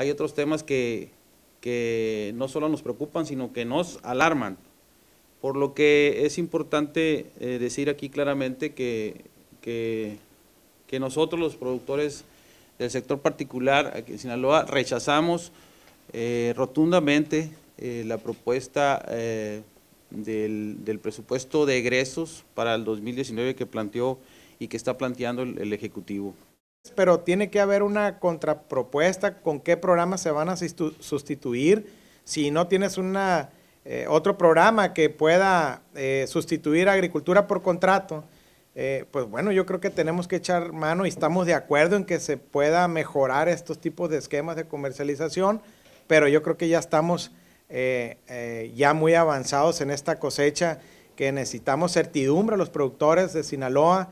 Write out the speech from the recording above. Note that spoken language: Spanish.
hay otros temas que, que no solo nos preocupan, sino que nos alarman. Por lo que es importante eh, decir aquí claramente que, que, nosotros los productores del sector particular aquí en Sinaloa rechazamos eh, rotundamente eh, la propuesta del, presupuesto de egresos para el 2019 que planteó y que está planteando el Ejecutivo pero tiene que haber una contrapropuesta con qué programas se van a sustituir. Si no tienes eh, otro programa que pueda eh, sustituir agricultura por contrato, eh, pues bueno, yo creo que tenemos que echar mano y estamos de acuerdo en que se pueda mejorar estos tipos de esquemas de comercialización, pero yo creo que ya estamos ya muy avanzados en esta cosecha que necesitamos certidumbre los productores de Sinaloa